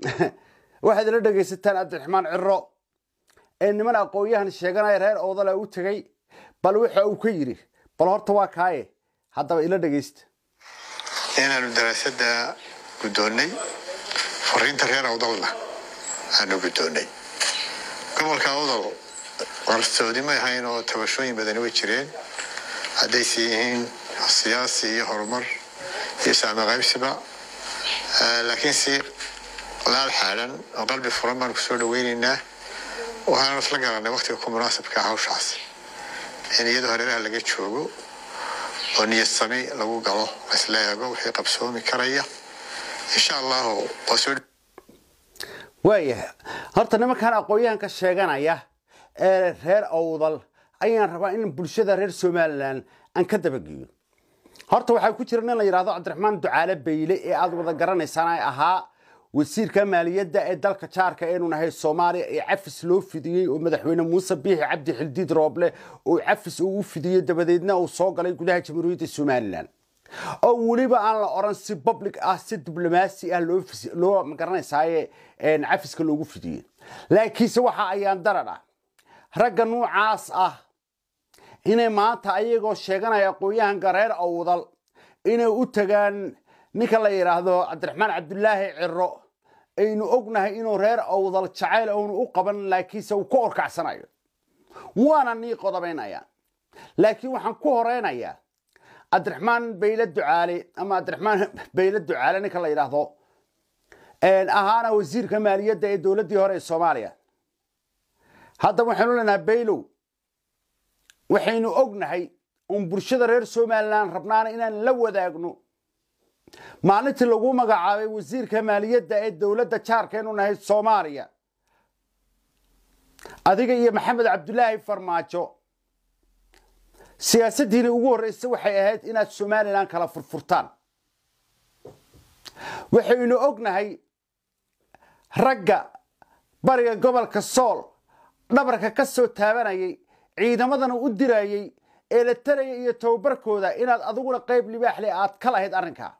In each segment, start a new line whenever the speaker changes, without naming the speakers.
waxaad ila dhegaysataan abdiraxmaan ciro ee niman aqoonyahan yahan sheeganaya reer oodale u tegay bal waxa uu ka yidhi bal horta waa kaaye haddaba ila dhegaysta inaanu daraasada guddoonnay fariinta reer awdalna aanu guddoonay gobolka awdal qarsoodi may ahayn oo tabashooyin badani way jireen haddaysi yihiin siyaasi iyo horumar iyo saamaaqaybsiba laakiin si walaal xaalan oo qalbi furan baan ku soo dhaweynaynaa isla garanay wakhtiga ku munaasibka hawshaas in iyadoo hareeraha laga joogo oo niyad lagu galo isla eego wixii qabsoomi karaya insha allahu waayahay horta nimankan aqoon-yahanka sheeganaya ee reer awdal ayaan rabaa in bulshada reer somalilan aan ka dabageyo horta waxaa ku jira nin la yidhahdo cabdiraxmaan ducaale bayle ee aada wada garanaysaan ay ahaa wasiirka maaliyadda ee dalka jaarka aynu nahay soomaaliya ee cafis loo fidiyey oo madaxweyne muuse biixi cabdi xildiid rooble oo cafis uu u fidiyey dabadeedna uu soo galay gudaha jamhuuriyadda somalilan oo weliba aan la oran si public ah si diblomaasi ah loo magaranaysaye cafiska loogu fidiyey laakiinse waxa ayaan darar ah ragga nuucaas ah inay maanta ayagoo sheeganaya aqoon-yahan gareer awdal inay u tagaan ninka la yidhaahdo cabdiraxmaan cabdulaahi ciro aynu ognahay inuu reer awdal jacayl oonu u qaban laakiinse uu ku orkacsanayo waana nii qodobaynayaa laakiin waxaan ku horeynayaa cabdiraxmaan bayle ducaale ama cabdiraxmaan bayle ducaale ninka la yidhaahdo ahaana wasiirka maaliyadda ee dowladdii hore ee soomaaliya hadda waxaynu leenahay baylow waxaynu ognahay uun bulshada reer somalilan rabnaana inaan la wadaagno maalintii lagu magacaabay wasiirka maaliyadda ee dowladda jaarka inuu nahay soomaaliya adiga iyo maxamed cabdulaahi farmaajo siyaasaddiina ugu horraysa waxay ahayd inaad somalilan kala furfurtaan waxaynu ognahay ragga bariga gobolka sool dhabarka ka soo taabanayay ciidamadana u dirayay ee la taraya iyo tababarkooda inaad adiguna qayb libaaxle aad ka lahayd arrinkaa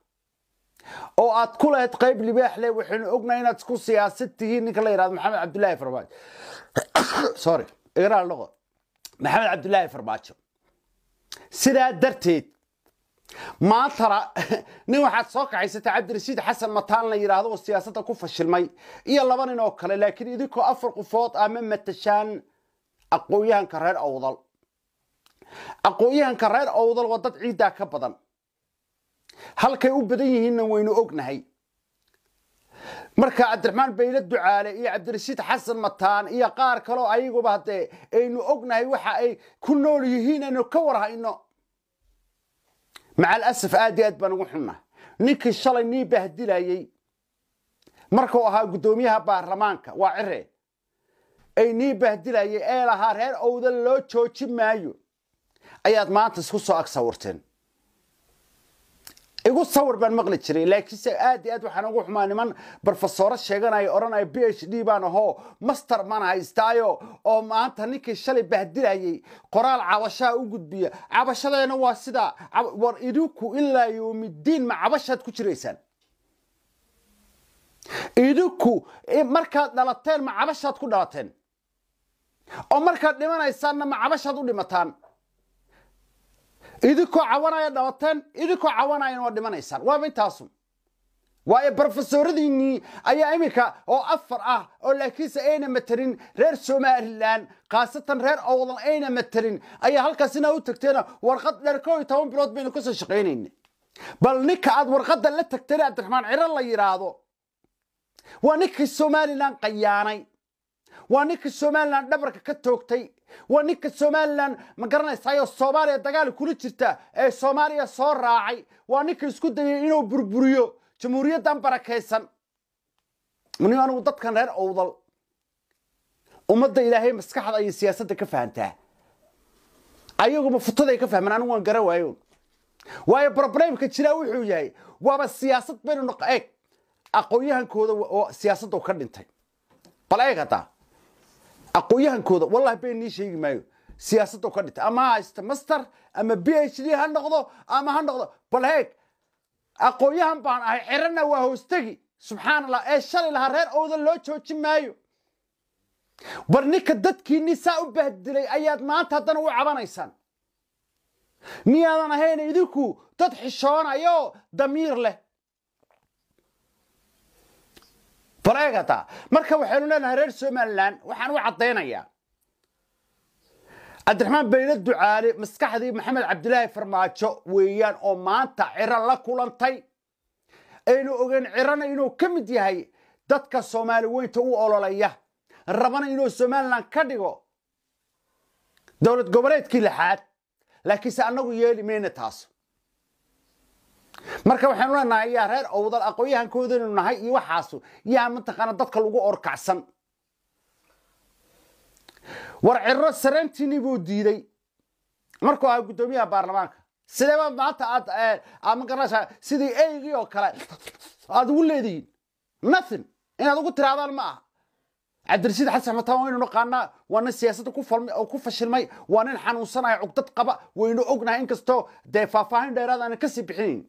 oo aad ku lahayd qayb libaaxle leh waxaynu ognahay inaad isku siyaasad tihiin ninka la yidhahdo maxamed cabdulaahi farmaajo sorry igaraal noqo maxamed cabdulaahi farmaajo sidaa darteed maantara nin waxaad soo kacaysata cabdirashiid xasan mataan la yidhaahdo oo siyaasadda ku fashilmay iyo laba nin oo kale laakiin idinkoo afar qofood ama ah matashaan aqoon reer awdal aqoon reer awdal waa dad ciiddaa ka badan halkay u badan yihiinna waynu ognahay marka cabdiraxmaan bayla ducaale iyo cabdirashiid xasan mataan iyo qaar kaloo ayaguba haddee aynu ognahay waxa ay ku nool yihiin aynu ka warhayno hayno macal asaf aad iyo aad baan ugu xunna ninkii shalay nii bahdilayay markuu ahaa guddoomiyaha baarlamaanka waa cire ay nii bahdilayay ee lahaa reer owda loo jooji maayo ayaad maanta isku soo agsawirteen igu sawir baan maqli jiray laakiinse aad iyo aad waxaan ugu xumaa niman barofesoro sheeganaya odhanaya b h d baan ahoo master baan haystaayo oo maanta ninkii shalay bahdilhayay qoraal cabashaa u gudbiya cabashadeena waa sida war idinku ilaa yowmidiin ma cabashaad ku jiraysaan idinku markaad dhalateen ma cabashaad ku dhalateen oo markaad dhimanaysaanna ma cabashaad u dhimataan idinkoo cawanaya dhabateen idinkoo cawanayan waa dhimanaysaan waaba intaasu waayo brofesoradiinii ayaa iminka oo afar ah oo laakiinse ayna matelin reer somalilan khaasatan reer owdan ayna matelin ayaa halkaas inaa u tagteena warqad dheer ko iyo toban bilood baynu kasoo shaqaynayna bal ninka aad warqadda la tagteen cabdiraxmaan ciro la yidhaahdo waa ninkii somalilan qayaanay waa ninkii somalilan dhabarka ka toogtay waa ninka somalilan ma garanaysaayoo soomaaliya dagaal kula jirta ee soomaaliya soo raacay waa ninka isku dayay inuu burburiyo jamhuuriyaddan barakaysan nin anugu dadkan reer owdal ummadda ilaahay maskaxda ayay siyaasadda ka fahantaa ayaguma futaday ka fahmaan anigu waan garan waayo waayo broblemka jiraa wuxuu yahay waaba siyaasad baynu noq eeg aqoon-yahankooda oo siyaasaddu ka dhintay bal eeg haddaa aqoonyahankooda wallahi been nii sheegi maayo siyaasadoo ka dhintay ama haysta master ama b h d ha noqdo ama ha noqdo bal heeg aqoonyahan baan ahay xirana waa hoostegi subxaan allah ee shalay lahaa reer owda loo joojin maayo war ninka dadkiinii saa u bahdilay ayaad maanta haddana u cabanaysaan miyaadan ahayn idinku dad xishoonayo damiir leh baleegata marka waxaynu leenahay reer somalilan waxaan u caddaynayaa cabdiraxmaan baylo ducaale maskaxdii maxamed cabdilaahi farmaajo weeyaan oo maanta ciro la kulantay aynu ogeyn cirana inuu ka mid yahay dadka soomaali weynta u ololaya rabana inuu somalilan ka dhigo dowlad goboleedkii lixaad laakiinse annagu yeeli mayna taas marka waxaanu leenahay yaa reer owdal aqoonyahankoodannu nahay iyo waxaasu yaa mataqaana dadka lagu orkacsan war ciro sarantiini buu diiday markuu ahaa guddoomiyaha baarlamaanka sideebaa maanta aad eh, aad magarasa sidii eygii oo kale aad ugu leedihiin nothing inaad ugu tirahdaan ma aha cabdirashiid xasan xamataan waynu naqaanaa waa nin siyaasadda ku falmay oo ku fashilmay waa nin xanuunsanaya cugdad qaba waynu ognahay inkastoo dee faahfaahin dheeraad kasii bixinayn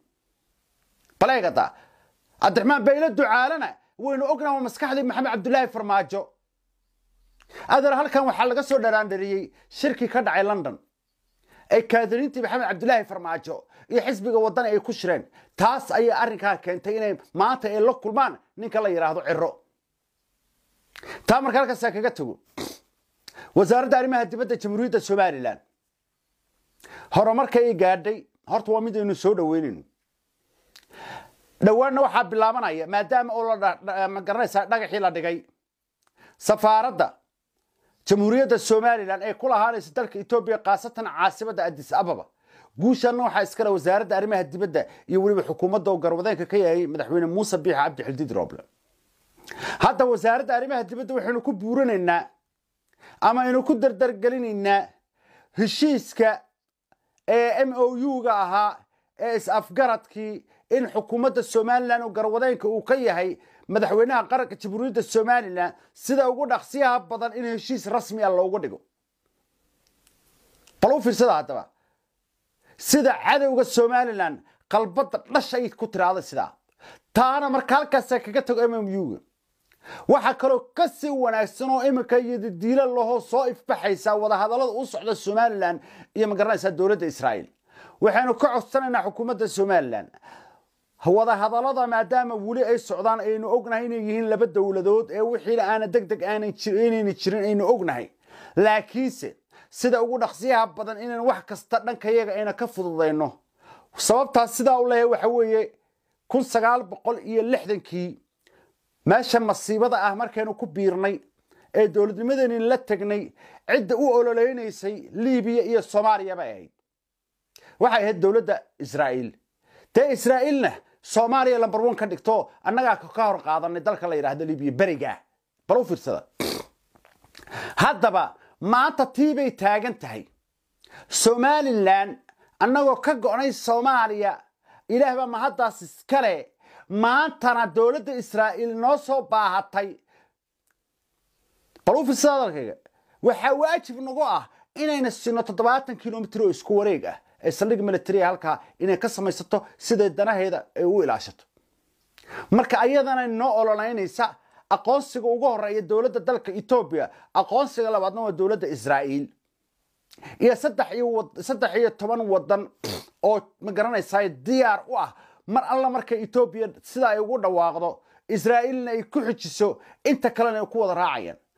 baleegata cabdiraxmaan bayla ducaalana waynu ognaha waa maskaxdii maxamed cabdulaahi farmaajo adar halkan waxaa laga soo dharaandhariyey shirkii ka dhacay london ee kaadiriintii maxamed cabdulaahi farmaajo iyo xisbiga waddana ay ku shireen taas ayay arrinkaa keentay inay maanta ay la kulmaan ninka la yidhaahdo ciro taa marka halkaasa kaga tago wasaaradda arrimaha dibadda jamhuuriyadda somalilan hore marka ay gaadhay horta waa mid aynu soo dhoweynayno dhowaanna waxaa bilaabanaya maadaama oo ma garanaysaa dhagaxii la dhigay safaaradda jamhuuriyadda somalilan ee ku lahaanaysa dalka etoobiya khaasatan caasimada adis ababa guushaanna waxaa iskale wasaaradda arrimaha dibadda iyo weliba xukuumadda oo garwadeenka ka yahay madaxweyne muuse biixa cabdi xildid rooble hadda wasaaradda arrimaha dibadda waxaynu ku buurinaynaa ama aynu ku dardargelinaynaa heshiiska ee m o u-ga ahaa ee is-afgaradkii in xukuumadda somalilan oo garwadeenka uu ka yahay madaxweynaha qaranka jamhuuriyadda somalilan sida ugu dhaqsiyaha badan in heshiis rasmi ah loogu dhigo bal u fiirsada haddaba sida cadowga somalilan qalbada qalbadda ay ku tiraada sidaa taana marka halkaasa kaga tago m m u waxaa kaloo ka sii wanaagsan oo iminka iyodadiila lahoo soo ifbaxaysaa wadahadalada u socda somalilan iyo ma garanaysaa dowladda israa'iil waxaynu ka codsanaynaa xukuumadda somalilan wadahadallada maadaama weli ay socdaan aynu ognahay inay yihiin laba dowladood ee wixiina aana deg deg aaninayna jirin aynu ognahay laakiinse sida ugu dhaqsiyaha badan inaan wax kasta dhankayaga ayna ka fududayno sababtaas sidaa u leeyahay waxa weeye kun sagaal boqol iyo lixdankii meesha masiibada ah markaynu ku biirnay ee dowladnimadeeni la tegnay cidda u ololeynaysay libiya iyo soomaaliyaba ahayd waxay ahayd dowladda israa'iil dee israa'iilna soomaaliya lamber one ka dhigto annagaa ka hor qaadanay dalka la yidhaahdo libiya beriga bal u fiirsada haddaba maanta tii bay taagan tahay somalilan annagoo ka go'nay soomaaliya ilaah baa mahaddaas iskale maantana dowladda israa'iil noo soo baahatay bal u fiirsada dalkayga waxaa waajib nagu ah inayna sinno toddobaatan kilomitr oo isku wareeg ah saldhig militaria halkaa inay ka samaysato siday danaheeda ay u ilaashato marka ayadana noo ololaynaysa aqoonsiga ugu horeeya dowladda dalka etoobiya aqoonsiga labaadna waa dowladda israa'iil iyo saddex iyo toban wadan oo magaranaysaa diyaar u ah mar alla marka etoobiya sidaa ay ugu dhawaaqdo israa'iilna ay ku xijiso inta kalena ay ku wada raacayaan